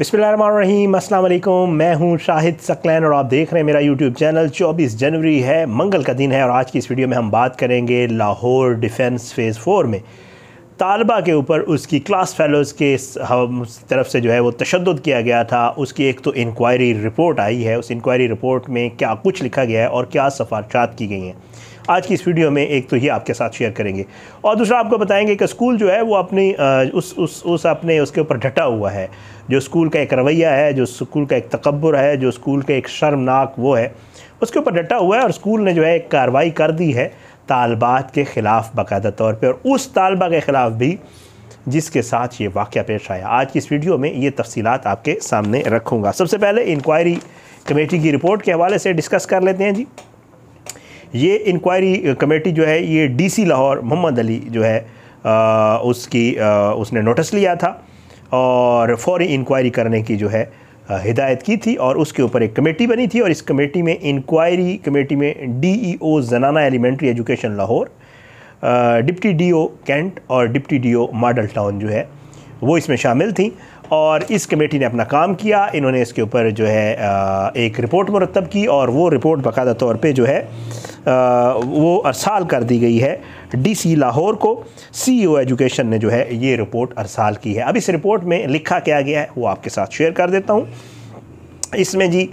बिस्मिल्लाहिर्रहमानिर्रहीम अस्सलाम वालेकुम मैं हूं शाहिद सकलैन और आप देख रहे हैं मेरा यूट्यूब चैनल 24 जनवरी है मंगल का दिन है और आज की इस वीडियो में हम बात करेंगे लाहौर डिफेंस फ़ेज़ फोर में तालबा के ऊपर उसकी क्लास फेलोज़ के तरफ से जो है वो तशद किया गया था उसकी एक तो इंक्वायरी रिपोर्ट आई है उस इंक्वायरी रिपोर्ट में क्या कुछ लिखा गया है और क्या सफारशात की गई हैं आज की इस वीडियो में एक तो ही आपके साथ शेयर करेंगे और दूसरा आपको बताएंगे कि स्कूल जो है वो अपनी उस उस उस अपने उसके ऊपर डटा हुआ है जो स्कूल का एक रवैया है जो स्कूल का एक तकबर है जो स्कूल का एक शर्मनाक वो है उसके ऊपर डटा हुआ है और स्कूल ने जो है एक कार्रवाई कर दी है तालबात के ख़िलाफ़ बाकायदा तौर पर और उस तालबा के ख़िलाफ़ भी जिसके साथ ये वाक़ पेश आया आज की इस वीडियो में ये तफसीत आपके सामने रखूँगा सबसे पहले इंक्वायरी कमेटी की रिपोर्ट के हवाले से डिस्कस कर लेते हैं जी ये इंक्वायरी कमेटी uh, जो है ये डीसी लाहौर मोहम्मद अली जो है आ, uh, उसकी आ, uh, उसने नोटिस लिया था और फौरी इंक्वायरी करने की जो है हिदायत की थी और उसके ऊपर एक कमेटी बनी थी और इस कमेटी में इंक्वायरी कमेटी में डीईओ जनाना elementary education Lahore deputy DO cantt और डिप्टी डीओ मॉडल टाउन जो है वो इसमें शामिल थी और इस कमेटी ने अपना काम किया इन्होंने इसके ऊपर जो है एक रिपोर्ट मरतब की और वो रिपोर्ट बाकायदा तौर पर जो है वो अरसाल कर दी गई है डीसी लाहौर को सीईओ एजुकेशन ने जो है ये रिपोर्ट अरसाल की है अब इस रिपोर्ट में लिखा क्या गया है वो आपके साथ शेयर कर देता हूँ इसमें जी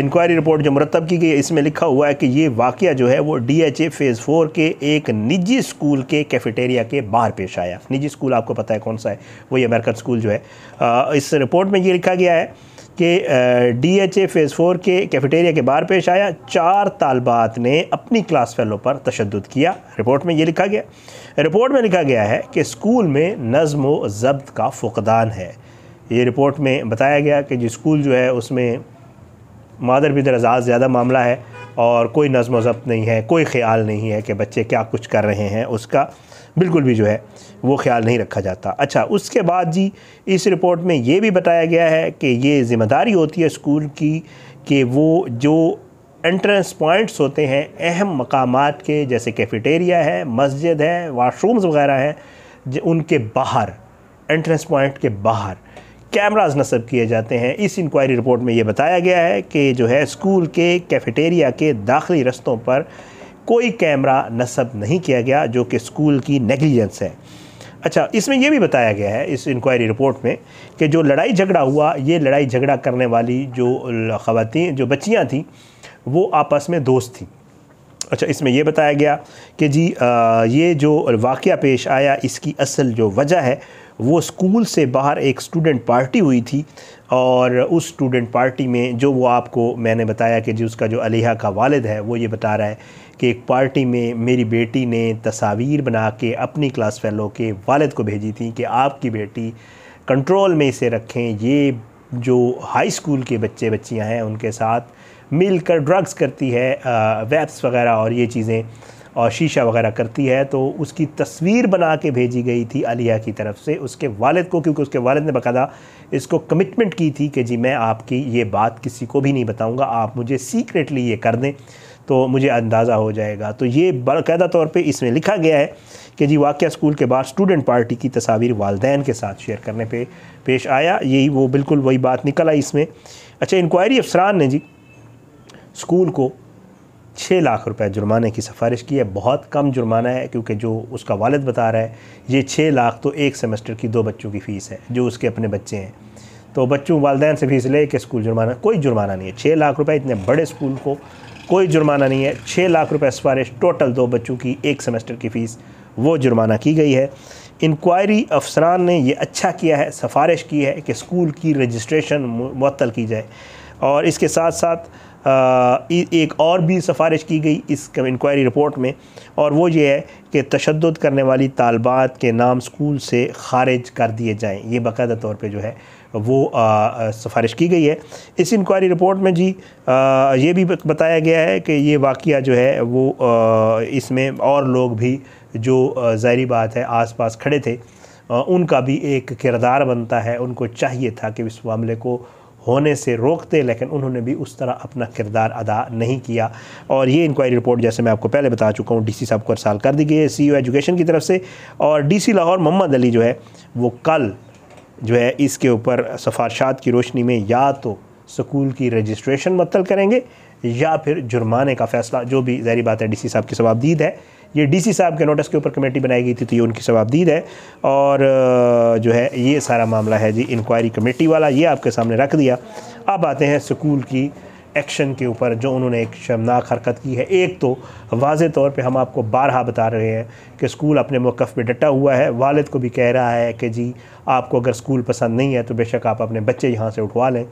इंक्वायरी रिपोर्ट जो मुरतब की गई इसमें लिखा हुआ है कि ये वाक़ जो है वो D H A phase four के एक निजी स्कूल के कैफेटेरिया के बाहर पेश आया निजी स्कूल आपको पता है कौन सा है वही अमेरिकन स्कूल जो है आ, इस रिपोर्ट में ये लिखा गया है कि D H A phase four के कैफेटेरिया के बाहर पेश आया चार तालबात ने अपनी क्लास फेलो पर तशद किया रिपोर्ट में ये लिखा गया रिपोर्ट में लिखा गया है कि स्कूल में नज़म व जब्त का फ़ुकदान है ये रिपोर्ट में बताया गया कि जो स्कूल जो है उसमें मादर भी दरअज़ात ज़्यादा मामला है और कोई नज़म ज़ब्त नहीं है कोई ख्याल नहीं है कि बच्चे क्या कुछ कर रहे हैं उसका बिल्कुल भी जो है वो ख्याल नहीं रखा जाता अच्छा उसके बाद जी इस रिपोर्ट में ये भी बताया गया है कि ये ज़िम्मेदारी होती है स्कूल की कि वो जो एंट्रेंस पॉइंट्स होते हैं अहम मकाम के जैसे कैफेटेरिया है मस्जिद है वाशरूम्स वगैरह हैं उनके बाहर एंट्रेंस पॉइंट के बाहर कैमराज नस्ब किए जाते हैं इस इंक्वायरी रिपोर्ट में ये बताया गया है कि जो है स्कूल के कैफेटेरिया के दाखिली रस्तों पर कोई कैमरा नस्ब नहीं किया गया जो कि स्कूल की नेगलिजेंस है अच्छा इसमें यह भी बताया गया है इस इंक्वायरी रिपोर्ट में कि जो लड़ाई झगड़ा हुआ ये लड़ाई झगड़ा करने वाली जो ख़वातीन जो बच्चियाँ थीं वो आपस में दोस्त थीं अच्छा इसमें यह बताया गया कि जी आ, ये जो वाक़ पेश आया इसकी असल जो वजह है वो स्कूल से बाहर एक स्टूडेंट पार्टी हुई थी और उस स्टूडेंट पार्टी में जो वो आपको मैंने बताया कि जी उसका जो अलीहा का वालद है वो ये बता रहा है कि एक पार्टी में मेरी बेटी ने तस्वीर बना के अपनी क्लास फेलो के वालद को भेजी थी कि आपकी बेटी कंट्रोल में इसे रखें ये जो हाई स्कूल के बच्चे बच्चियां हैं उनके साथ मिलकर ड्रग्स करती है वेप्स वगैरह और ये चीज़ें और शीशा वगैरह करती है तो उसकी तस्वीर बना के भेजी गई थी अलिया की तरफ से उसके वालिद को क्योंकि उसके वालिद ने बकायदा इसको कमिटमेंट की थी कि जी मैं आपकी ये बात किसी को भी नहीं बताऊँगा आप मुझे सीक्रेटली ये कर दें तो मुझे अंदाज़ा हो जाएगा तो ये बाकायदा तौर पर इसमें लिखा गया है कि जी वाक़ स्कूल के बाद स्टूडेंट पार्टी की तस्वीर वालदेन के साथ शेयर करने पे पेश आया यही वो बिल्कुल वही बात निकल आई इसमें अच्छा इंक्वायरी अफसरान ने जी स्कूल को छः लाख रुपए जुर्माने की सिफारिश की है बहुत कम जुर्माना है क्योंकि जो उसका वालद बता रहा है ये छः लाख तो एक सेमेस्टर की दो बच्चों की फ़ीस है जो उसके अपने बच्चे हैं तो बच्चों वालदेन से फीस ले के स्कूल जुर्माना कोई जुर्माना नहीं है छः लाख रुपए इतने बड़े स्कूल को कोई जुर्माना नहीं है छः लाख रुपये सिफारिश टोटल दो बच्चों की एक सेमेस्टर की फ़ीस वो जुर्माना की गई है इंक्वायरी अफसरान ने यह अच्छा किया है सिफारिश की है कि स्कूल की रजिस्ट्रेशन मअतल की जाए और इसके साथ साथ एक और भी सिफारिश की गई इस इंक्वायरी रिपोर्ट में और वो ये है कि तशद करने वाली तालबात के नाम स्कूल से खारिज कर दिए जाएँ ये बाकायदा तौर पर जो है वो सिफारिश की गई है इस इंक्वायरी रिपोर्ट में जी आ, ये भी बताया गया है कि ये वाक़ जो है वो इसमें और लोग भी जो ज़ाहरी बात है आस पास खड़े थे उनका भी एक किरदार बनता है उनको चाहिए था कि इस मामले को होने से रोकते लेकिन उन्होंने भी उस तरह अपना किरदार अदा नहीं किया और ये इंक्वायरी रिपोर्ट जैसे मैं आपको पहले बता चुका हूँ डी साहब को अरसाल कर दी गई है सी एजुकेशन e की तरफ से और डी लाहौर मोहम्मद अली जो है वो कल जो है इसके ऊपर सफारशात की रोशनी में या तो स्कूल की रजिस्ट्रेशन मतल करेंगे या फिर जुर्माने का फ़ैसला जो भी जहरी बात है डी साहब की जवाबदीद है ये डीसी साहब के नोटिस के ऊपर कमेटी बनाई गई थी तो ये उनकी जवाबदीद है और जो है ये सारा मामला है जी इंक्वायरी कमेटी वाला ये आपके सामने रख दिया अब आते हैं स्कूल की एक्शन के ऊपर जो उन्होंने एक शर्मनाक हरकत की है एक तो वाज तौर पे हम आपको बारहा बता रहे हैं कि स्कूल अपने मौक़ पे डटा हुआ है वालद को भी कह रहा है कि जी आपको अगर स्कूल पसंद नहीं है तो बेशक आप अपने बच्चे यहाँ से उठवा लें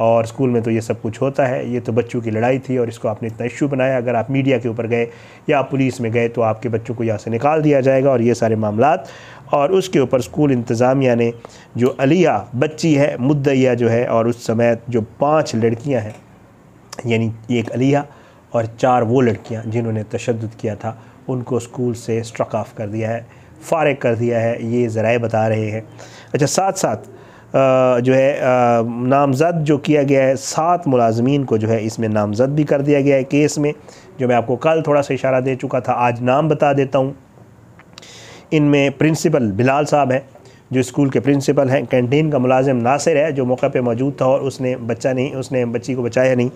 और स्कूल में तो ये सब कुछ होता है ये तो बच्चों की लड़ाई थी और इसको आपने इतना इश्यू बनाया अगर आप मीडिया के ऊपर गए या पुलिस में गए तो आपके बच्चों को यहाँ से निकाल दिया जाएगा और ये सारे मामला और उसके ऊपर स्कूल इंतज़ामिया ने जो अलिया बच्ची है मुद्दैया जो है और उस समय जो पाँच लड़कियाँ हैं यानी एक अलिया और चार वो लड़कियाँ जिन्होंने तशद किया था उनको स्कूल से स्ट्रक ऑफ कर दिया है फारग कर दिया है ये ज़राए बता रहे हैं अच्छा साथ साथ जो है नामजद जो किया गया है सात मुलाजमीन को जो है इसमें नामजद भी कर दिया गया है केस में जो मैं आपको कल थोड़ा सा इशारा दे चुका था आज नाम बता देता हूँ इनमें प्रिंसिपल बिलाल साहब हैं जो स्कूल के प्रिंसिपल हैं कैंटीन का मुलाजिम नासिर है जो मौके पे मौजूद था और उसने बच्चा नहीं उसने बच्ची को बचाया नहीं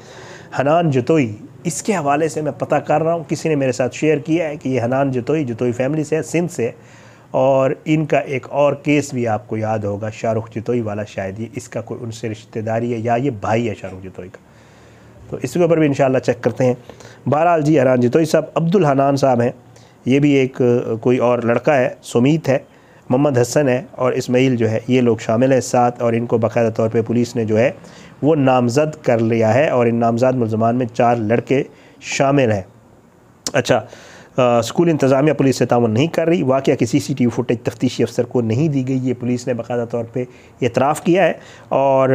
हनान जतोई इसके हवाले से मैं पता कर रहा हूँ किसी ने मेरे साथ शेयर किया है कि ये हनान जतोई जतोई फैमिली से है सिंध से है और इनका एक और केस भी आपको याद होगा शाहरुख जतोई वाला शायद ये इसका कोई उनसे रिश्तेदारी है या ये भाई है शाहरुख जतोई का तो इसके ऊपर भी इन चेक करते हैं बहरहाल जी हरान जितोई साहब अब्दुल हनान साहब हैं ये भी एक कोई और लड़का है सुमीत है मोहम्मद हसन है और इसमाइल जो है ये लोग शामिल हैं साथ और इनको बाकायदा तौर पे पुलिस ने जो है वो नामज़द कर लिया है और इन नामज़द मुलजमान में चार लड़के शामिल हैं अच्छा स्कूल इंतज़ामिया पुलिस से तावन नहीं कर रही वाक़ की C C T V footage तफ्तीशी अफसर को नहीं दी गई ये पुलिस ने बाकायदा तौर पर एतराफ़ किया है और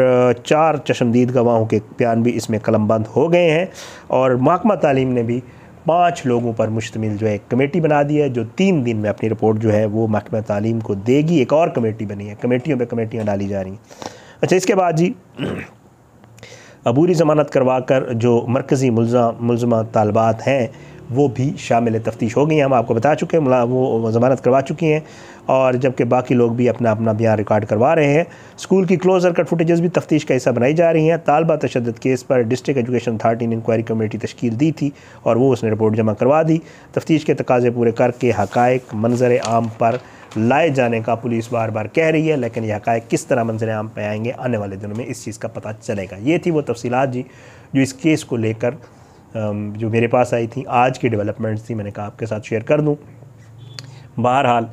चार चशमदीद गवाहों के बयान भी इसमें कलमबंद हो गए हैं और महकमा तालीम ने भी पाँच लोगों पर मुश्तमिल जो है कमेटी बना दी है जो तीन दिन में अपनी रिपोर्ट जो है वो महकमा तालीम को देगी एक और कमेटी बनी है कमेटियों पर कमेटियाँ डाली जा रही हैं अच्छा इसके बाद जी अबूरी ज़मानत करवा कर जो मरकज़ी मुलजमा तालबात हैं वो भी शामिल तफ्तीश हो गई हैं हम आपको बता चुके हैं वो ज़मानत करवा चुकी हैं और जबकि बाकी लोग भी अपना अपना बयान रिकॉर्ड करवा रहे हैं स्कूल की क्लोज और कट भी तफ्तीश का हिस्सा बनाई जा रही हैं तालबा तशद केस पर डिस्ट्रिक्ट एजुकेशन अथार्टी ने इंक्वायरी कमेटी तश्ील दी थी और वो उसने रिपोर्ट जमा करवा दी तफ्तीश के तकाजे पूरे करके हक मंजर आम पर लाए जाने का पुलिस बार बार कह रही है लेकिन यह हकायक किस तरह मंजर आम पर आएंगे आने वाले दिनों में इस चीज़ का पता चलेगा ये थी वो तफसीत जी जो इस केस को लेकर Um, जो मेरे पास आई थी आज की डेवलपमेंट्स थी मैंने कहा आपके साथ शेयर कर दूँ बहरहाल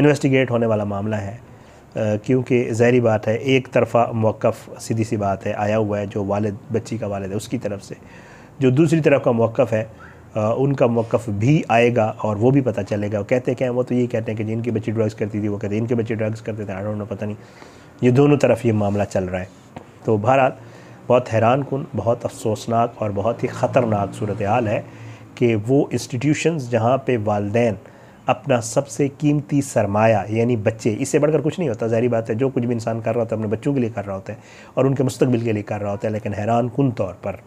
इन्वेस्टिगेट uh, होने वाला मामला है uh, क्योंकि ज़हरी बात है एक तरफा मौक़ सीधी सी बात है आया हुआ है जो वालद बच्ची का वालद है उसकी तरफ से जो दूसरी तरफ का मौक़ है आ, uh, उनका मौक़ भी आएगा और वो भी पता चलेगा कहते क्या हैं वो तो ये कहते हैं कि जिनकी बच्ची ड्रग्स करती थी वो कहते हैं इनके बच्चे ड्रग्स करते थे आई डोंट नो पता नहीं ये दोनों तरफ ये मामला चल रहा है तो बहरहाल बहुत हैरान कन बहुत अफसोसनाक और बहुत ही ख़तरनाक सूरत हाल है कि वो इंस्टीट्यूशंस जहाँ पे वालदे अपना सबसे कीमती सरमाया यानी बच्चे इससे बढ़कर कुछ नहीं होता जहरी बात है जो कुछ भी इंसान कर रहा होता है अपने बच्चों के लिए कर रहा होता है और उनके मुस्तबिल के लिए कर रहा होता है लेकिन हैरान कन तौर पर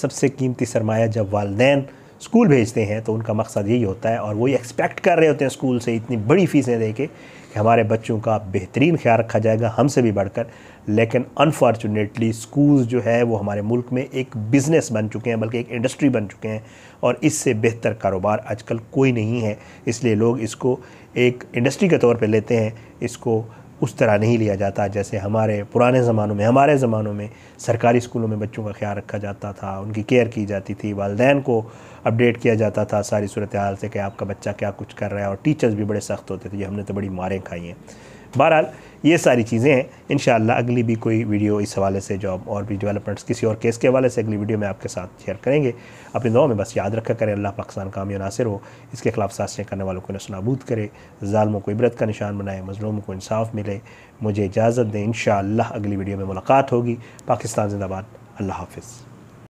सबसे कीमती सरमाया जब वालदेन स्कूल भेजते हैं तो उनका मकसद यही होता है और वही एक्सपेक्ट कर रहे होते हैं स्कूल से इतनी बड़ी फ़ीसें दे के कि हमारे बच्चों का बेहतरीन ख्याल रखा जाएगा हमसे भी बढ़कर लेकिन अनफॉर्चुनेटली स्कूल जो है वो हमारे मुल्क में एक बिज़नेस बन चुके हैं बल्कि एक इंडस्ट्री बन चुके हैं और इससे बेहतर कारोबार आजकल कोई नहीं है इसलिए लोग इसको एक इंडस्ट्री के तौर पर लेते हैं इसको उस तरह नहीं लिया जाता जैसे हमारे पुराने ज़मानों में हमारे ज़मानों में सरकारी स्कूलों में बच्चों का ख्याल रखा जाता था उनकी केयर की जाती थी वालदेन को अपडेट किया जाता था सारी सूरत हाल से कि आपका बच्चा क्या कुछ कर रहा है और टीचर्स भी बड़े सख्त होते थे ये हमने तो बड़ी मारें खाई हैं बहरहाल ये सारी चीज़ें हैं इन अगली भी कोई वीडियो इस हवाले से जॉब और भी डेवलपमेंट्स किसी और केस के हवाले से अगली वीडियो में आपके साथ शेयर करेंगे अपनी दुआ में बस याद रखा करें अल्लाह पाकिस्तान काम कामी नासिर हो इसके खिलाफ सासियाँ करने वालों को नसनाबूद करे ालमों को इबरत का निशान बनाए मजलूमों को इंसाफ मिले मुझे इजाज़त दें इन अगली वीडियो में मुलाकात होगी पाकिस्तान जिंदाबाद अल्लाह हाफिज़